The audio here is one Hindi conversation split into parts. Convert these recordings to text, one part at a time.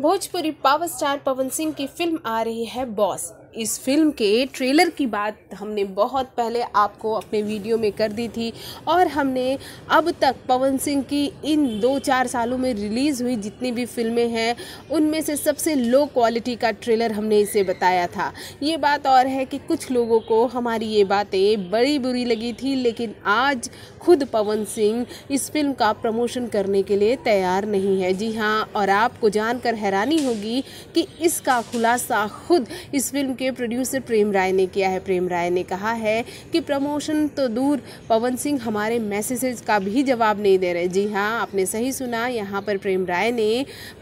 भोजपुरी पावर स्टार पवन सिंह की फिल्म आ रही है बॉस इस फिल्म के ट्रेलर की बात हमने बहुत पहले आपको अपने वीडियो में कर दी थी और हमने अब तक पवन सिंह की इन दो चार सालों में रिलीज़ हुई जितनी भी फिल्में हैं उनमें से सबसे लो क्वालिटी का ट्रेलर हमने इसे बताया था ये बात और है कि कुछ लोगों को हमारी ये बातें बड़ी बुरी लगी थी लेकिन आज खुद पवन सिंह इस फिल्म का प्रमोशन करने के लिए तैयार नहीं है जी हाँ और आपको जानकर हैरानी होगी कि इसका खुलासा खुद इस फिल्म के प्रोड्यूसर प्रेम राय ने किया है प्रेम राय ने कहा है कि प्रमोशन तो दूर पवन सिंह हमारे मैसेजेस का भी जवाब नहीं दे रहे जी हाँ आपने सही सुना यहाँ पर प्रेम राय ने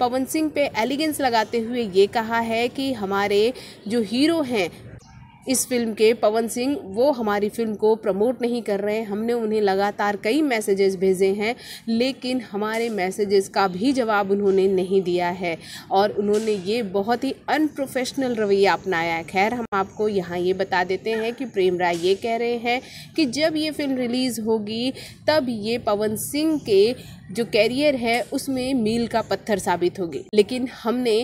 पवन सिंह पे एलिगेंस लगाते हुए ये कहा है कि हमारे जो हीरो हैं इस फिल्म के पवन सिंह वो हमारी फिल्म को प्रमोट नहीं कर रहे हैं हमने उन्हें लगातार कई मैसेजेस भेजे हैं लेकिन हमारे मैसेजेस का भी जवाब उन्होंने नहीं दिया है और उन्होंने ये बहुत ही अनप्रोफेशनल रवैया अपनाया है खैर हम आपको यहाँ ये बता देते हैं कि प्रेम राय ये कह रहे हैं कि जब ये फिल्म रिलीज़ होगी तब ये पवन सिंह के जो कैरियर है उसमें मील का पत्थर साबित होगी लेकिन हमने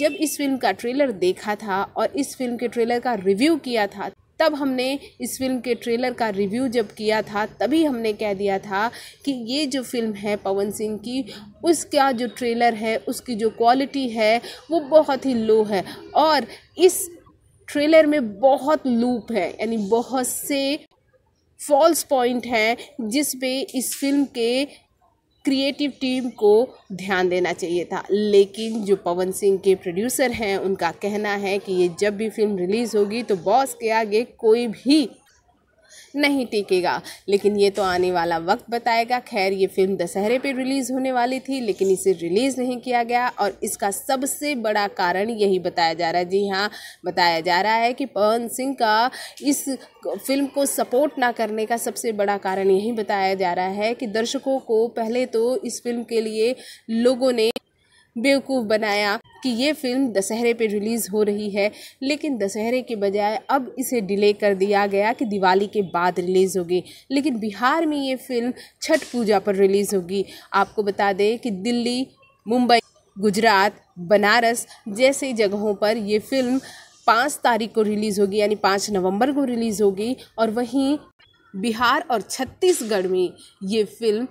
जब इस फिल्म का ट्रेलर देखा था और इस फिल्म के ट्रेलर का रिव्यू किया था तब हमने इस फिल्म के ट्रेलर का रिव्यू जब किया था तभी हमने कह दिया था कि ये जो फिल्म है पवन सिंह की उसका जो ट्रेलर है उसकी जो क्वालिटी है वो बहुत ही लो है और इस ट्रेलर में बहुत लूप है यानी बहुत से फॉल्स पॉइंट हैं जिस पे इस फिल्म के क्रिएटिव टीम को ध्यान देना चाहिए था लेकिन जो पवन सिंह के प्रोड्यूसर हैं उनका कहना है कि ये जब भी फिल्म रिलीज़ होगी तो बॉस के आगे कोई भी नहीं टिकेगा लेकिन ये तो आने वाला वक्त बताएगा खैर ये फिल्म दशहरे पे रिलीज़ होने वाली थी लेकिन इसे रिलीज़ नहीं किया गया और इसका सबसे बड़ा कारण यही बताया जा रहा है जी हाँ बताया जा रहा है कि पवन सिंह का इस फिल्म को सपोर्ट ना करने का सबसे बड़ा कारण यही बताया जा रहा है कि दर्शकों को पहले तो इस फिल्म के लिए लोगों ने बेवकूफ़ बनाया कि ये फ़िल्म दशहरे पे रिलीज़ हो रही है लेकिन दशहरे के बजाय अब इसे डिले कर दिया गया कि दिवाली के बाद रिलीज़ होगी लेकिन बिहार में ये फ़िल्म छठ पूजा पर रिलीज़ होगी आपको बता दें कि दिल्ली मुंबई गुजरात बनारस जैसे जगहों पर ये फ़िल्म पाँच तारीख को रिलीज़ होगी यानी पाँच नवंबर को रिलीज़ होगी और वहीं बिहार और छत्तीसगढ़ में ये फ़िल्म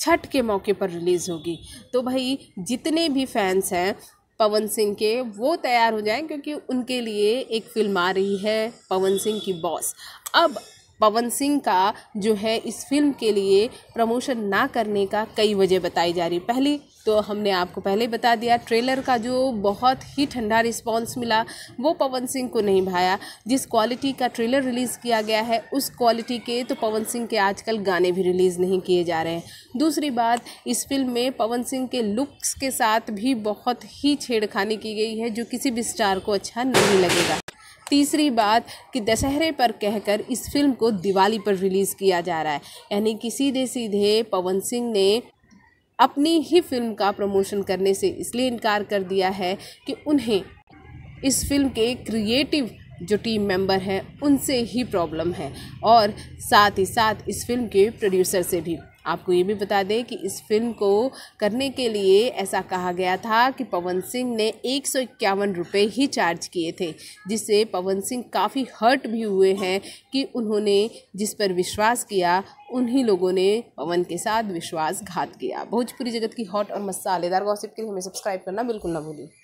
छठ के मौके पर रिलीज़ होगी तो भाई जितने भी फैंस हैं पवन सिंह के वो तैयार हो जाएं क्योंकि उनके लिए एक फिल्म आ रही है पवन सिंह की बॉस अब पवन सिंह का जो है इस फिल्म के लिए प्रमोशन ना करने का कई वजह बताई जा रही पहली तो हमने आपको पहले बता दिया ट्रेलर का जो बहुत ही ठंडा रिस्पांस मिला वो पवन सिंह को नहीं भाया जिस क्वालिटी का ट्रेलर रिलीज़ किया गया है उस क्वालिटी के तो पवन सिंह के आजकल गाने भी रिलीज़ नहीं किए जा रहे हैं दूसरी बात इस फिल्म में पवन सिंह के लुक्स के साथ भी बहुत ही छेड़खानी की गई है जो किसी भी स्टार को अच्छा नहीं लगेगा तीसरी बात कि दशहरे पर कहकर इस फिल्म को दिवाली पर रिलीज़ किया जा रहा है यानी कि सीधे सीधे पवन सिंह ने अपनी ही फिल्म का प्रमोशन करने से इसलिए इनकार कर दिया है कि उन्हें इस फिल्म के क्रिएटिव जो टीम मेंबर हैं उनसे ही प्रॉब्लम है और साथ ही साथ इस फिल्म के प्रोड्यूसर से भी आपको ये भी बता दें कि इस फिल्म को करने के लिए ऐसा कहा गया था कि पवन सिंह ने एक सौ इक्यावन रुपये ही चार्ज किए थे जिससे पवन सिंह काफ़ी हर्ट भी हुए हैं कि उन्होंने जिस पर विश्वास किया उन्हीं लोगों ने पवन के साथ विश्वासघात किया भोजपुरी जगत की हॉट और मसालेदार गॉसिप के लिए हमें सब्सक्राइब करना बिल्कुल ना भूलें